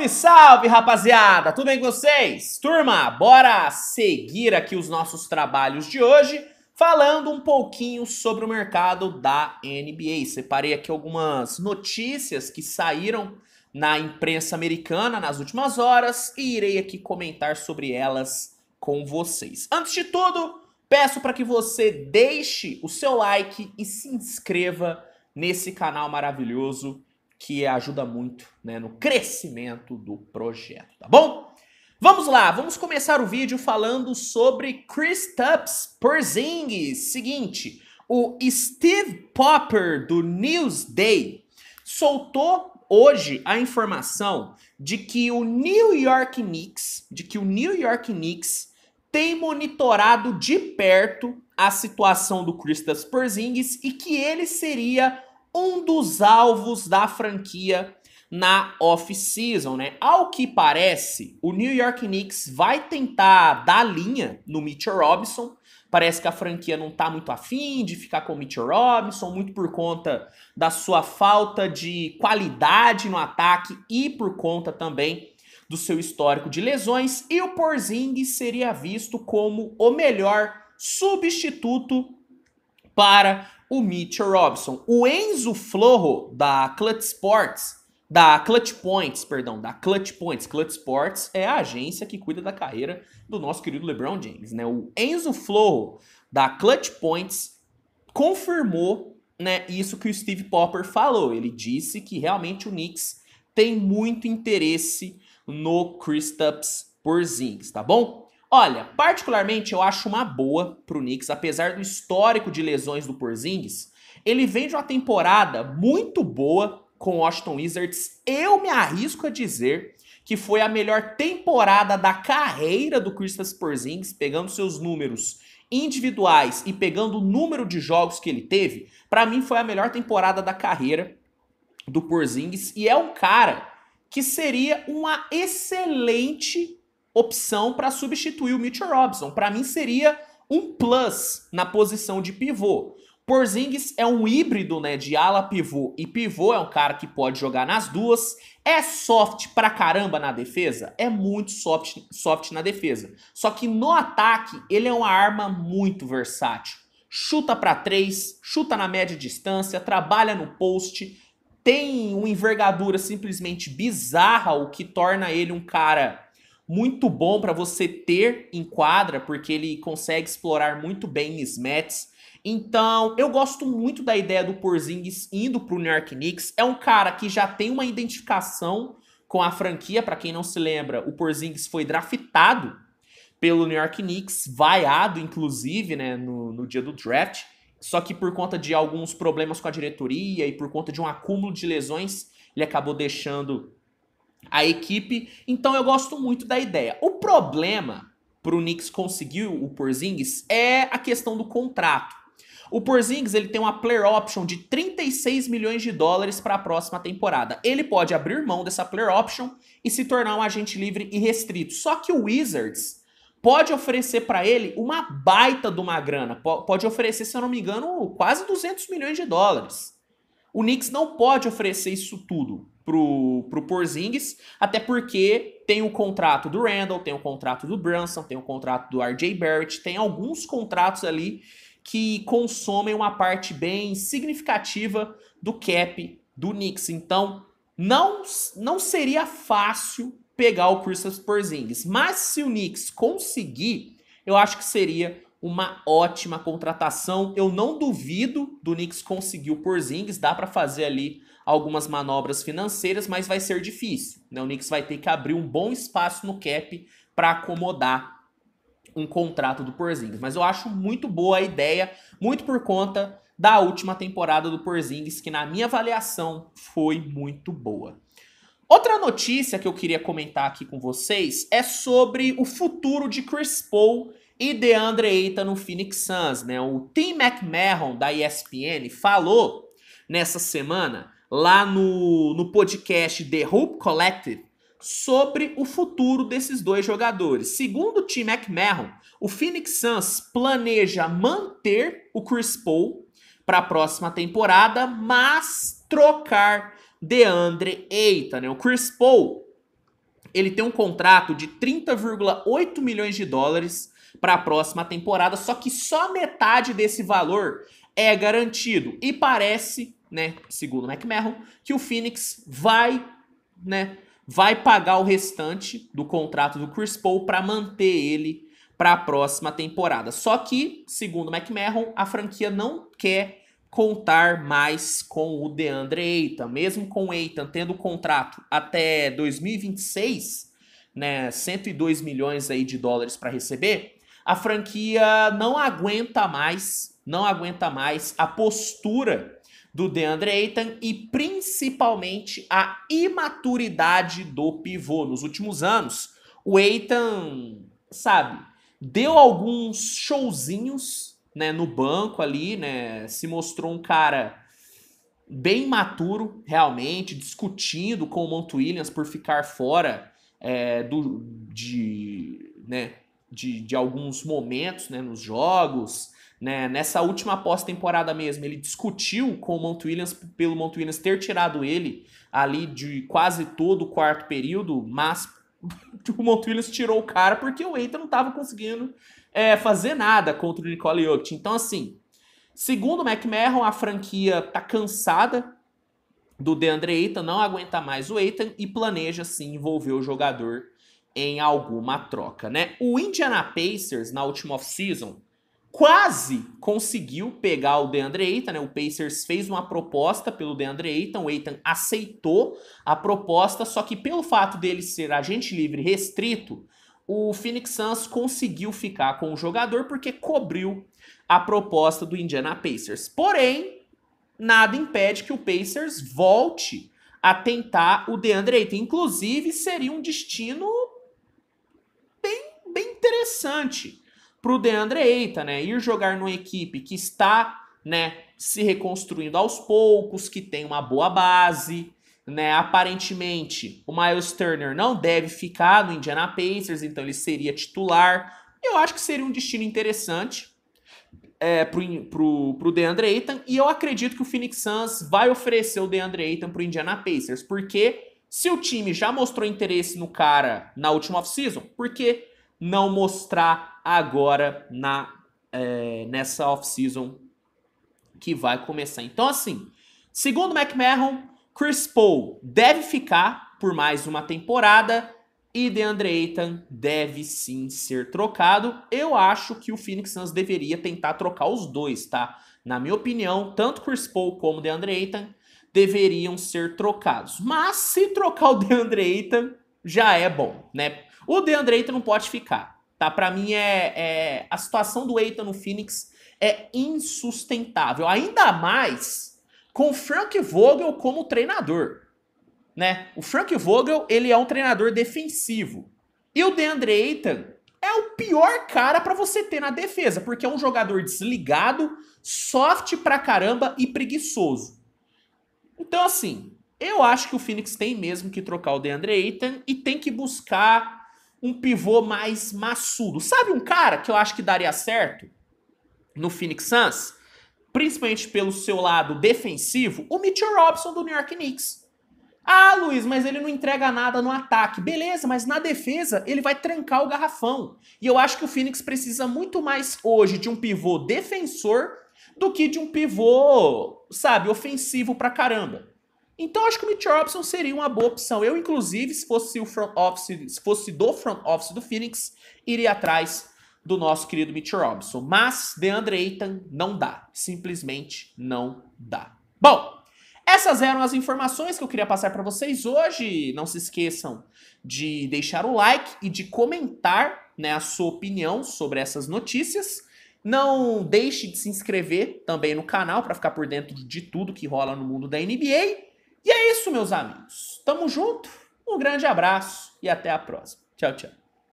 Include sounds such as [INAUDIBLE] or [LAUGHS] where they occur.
Salve, salve, rapaziada! Tudo bem com vocês? Turma, bora seguir aqui os nossos trabalhos de hoje, falando um pouquinho sobre o mercado da NBA. Separei aqui algumas notícias que saíram na imprensa americana nas últimas horas e irei aqui comentar sobre elas com vocês. Antes de tudo, peço para que você deixe o seu like e se inscreva nesse canal maravilhoso que ajuda muito né, no crescimento do projeto, tá bom? Vamos lá, vamos começar o vídeo falando sobre Chris Kristaps Porzingis. Seguinte, o Steve Popper do Newsday soltou hoje a informação de que o New York Knicks, de que o New York Knicks tem monitorado de perto a situação do Chris Kristaps Porzingis e que ele seria um dos alvos da franquia na off-season, né? Ao que parece, o New York Knicks vai tentar dar linha no Mitchell Robinson. Parece que a franquia não tá muito afim de ficar com o Mitchell Robinson, muito por conta da sua falta de qualidade no ataque e por conta também do seu histórico de lesões. E o Porzingis seria visto como o melhor substituto para o Mitchell Robson. O Enzo Floro da Clutch Sports, da Clutch Points, perdão, da Clutch Points, Clutch Sports é a agência que cuida da carreira do nosso querido LeBron James, né? O Enzo Floro da Clutch Points confirmou, né, isso que o Steve Popper falou. Ele disse que realmente o Knicks tem muito interesse no Kristaps Porzingis, tá bom? Olha, particularmente eu acho uma boa pro Knicks, apesar do histórico de lesões do Porzingis. Ele vem de uma temporada muito boa com o Washington Wizards. Eu me arrisco a dizer que foi a melhor temporada da carreira do Kristaps Porzingis, pegando seus números individuais e pegando o número de jogos que ele teve, para mim foi a melhor temporada da carreira do Porzingis e é um cara que seria uma excelente opção para substituir o Mitchell Robinson. Para mim seria um plus na posição de pivô. Porzingis é um híbrido, né, de ala pivô e pivô, é um cara que pode jogar nas duas. É soft pra caramba na defesa, é muito soft, soft na defesa. Só que no ataque, ele é uma arma muito versátil. Chuta para três, chuta na média distância, trabalha no post, tem uma envergadura simplesmente bizarra, o que torna ele um cara muito bom para você ter em quadra, porque ele consegue explorar muito bem Smets. Então, eu gosto muito da ideia do Porzingis indo para o New York Knicks. É um cara que já tem uma identificação com a franquia. Para quem não se lembra, o Porzingis foi draftado pelo New York Knicks, vaiado, inclusive, né, no, no dia do draft. Só que por conta de alguns problemas com a diretoria e por conta de um acúmulo de lesões, ele acabou deixando a equipe. Então eu gosto muito da ideia. O problema para o Knicks conseguir o Porzingis é a questão do contrato. O Porzingis ele tem uma player option de 36 milhões de dólares para a próxima temporada. Ele pode abrir mão dessa player option e se tornar um agente livre e restrito. Só que o Wizards pode oferecer para ele uma baita de uma grana. Pode oferecer, se eu não me engano, quase 200 milhões de dólares. O Knicks não pode oferecer isso tudo pro, pro Porzingis, até porque tem o contrato do Randall, tem o contrato do Brunson, tem o contrato do RJ Barrett, tem alguns contratos ali que consomem uma parte bem significativa do cap do Knicks. Então, não, não seria fácil pegar o Christopher Porzingis, mas se o Knicks conseguir, eu acho que seria uma ótima contratação. Eu não duvido do Knicks conseguir o Porzingis, dá para fazer ali algumas manobras financeiras, mas vai ser difícil. Né? O Knicks vai ter que abrir um bom espaço no cap para acomodar um contrato do Porzingis. Mas eu acho muito boa a ideia, muito por conta da última temporada do Porzingis, que na minha avaliação foi muito boa. Outra notícia que eu queria comentar aqui com vocês é sobre o futuro de Chris Paul e DeAndre Ayton no Phoenix Suns, né? O Tim McMahon da ESPN falou nessa semana lá no, no podcast The Hoop Collective sobre o futuro desses dois jogadores. Segundo o Tim McMahon, o Phoenix Suns planeja manter o Chris Paul para a próxima temporada, mas trocar DeAndre Ayton. Né? O Chris Paul ele tem um contrato de 30,8 milhões de dólares para a próxima temporada, só que só metade desse valor é garantido. E parece, né, segundo o McMahon, que o Phoenix vai, né, vai pagar o restante do contrato do Chris Paul para manter ele para a próxima temporada. Só que, segundo o McMahon, a franquia não quer contar mais com o DeAndre Eitan. Mesmo com o Eitan tendo contrato até 2026, né, 102 milhões aí de dólares para receber, a franquia não aguenta mais, não aguenta mais a postura do DeAndre Eitan e principalmente a imaturidade do pivô. Nos últimos anos, o Eitan, sabe, deu alguns showzinhos né, no banco ali, né, se mostrou um cara bem maturo, realmente, discutindo com o Mont Williams por ficar fora é, do, de, né, de, de alguns momentos né, nos jogos. Né, nessa última pós-temporada mesmo, ele discutiu com o Mont Williams pelo Mont Williams ter tirado ele ali de quase todo o quarto período, mas [LAUGHS] o monte Williams tirou o cara porque o Eita não estava conseguindo é, fazer nada contra o Nicole Jokic. Então, assim, segundo o McMahon, a franquia tá cansada do DeAndre Eita, não aguenta mais o Eita e planeja, sim, envolver o jogador em alguma troca, né? O Indiana Pacers, na última off-season, quase conseguiu pegar o DeAndre Ayton, né? O Pacers fez uma proposta pelo DeAndre Ayton, o Ayton aceitou a proposta, só que pelo fato dele ser agente livre restrito, o Phoenix Suns conseguiu ficar com o jogador porque cobriu a proposta do Indiana Pacers. Porém, nada impede que o Pacers volte a tentar o DeAndre Ayton. Inclusive, seria um destino bem, bem interessante para o Deandre Eita, né? Ir jogar numa equipe que está, né, se reconstruindo aos poucos, que tem uma boa base, né? Aparentemente, o Miles Turner não deve ficar no Indiana Pacers, então ele seria titular. Eu acho que seria um destino interessante é, pro, pro, pro DeAndre Ayton, e eu acredito que o Phoenix Suns vai oferecer o DeAndre Ayton pro Indiana Pacers, porque se o time já mostrou interesse no cara na última offseason, por que não mostrar agora na é, nessa off-season que vai começar. Então, assim, segundo McMahon, Chris Paul deve ficar por mais uma temporada e DeAndre Ayton deve sim ser trocado. Eu acho que o Phoenix Suns deveria tentar trocar os dois, tá? Na minha opinião, tanto Chris Paul como DeAndre Ayton deveriam ser trocados. Mas se trocar o [LAUGHS] DeAndre Ayton, já é bom, né? O DeAndre Ayton não pode ficar tá? Para mim é, é, a situação do Eitan no Phoenix é insustentável, ainda mais com o Frank Vogel como treinador, né? O Frank Vogel, ele é um treinador defensivo. E o DeAndre Eitan é o pior cara para você ter na defesa, porque é um jogador desligado, soft pra caramba e preguiçoso. Então assim, eu acho que o Phoenix tem mesmo que trocar o DeAndre Ayton e tem que buscar um pivô mais maçudo. Sabe um cara que eu acho que daria certo no Phoenix Suns? Principalmente pelo seu lado defensivo, o Mitchell Robson do New York Knicks. Ah, Luiz, mas ele não entrega nada no ataque. Beleza, mas na defesa ele vai trancar o garrafão. E eu acho que o Phoenix precisa muito mais hoje de um pivô defensor do que de um pivô, sabe, ofensivo pra caramba. Então acho que o Mitch Robson seria uma boa opção. Eu, inclusive, se fosse o front office, se fosse do front office do Phoenix, iria atrás do nosso querido Mitch Robson. Mas DeAndre Ayton não dá. Simplesmente não dá. Bom, essas eram as informações que eu queria passar para vocês hoje. Não se esqueçam de deixar o like e de comentar né, a sua opinião sobre essas notícias. Não deixe de se inscrever também no canal para ficar por dentro de tudo que rola no mundo da NBA. E é isso, meus amigos. Tamo junto, um grande abraço e até a próxima. Tchau, tchau.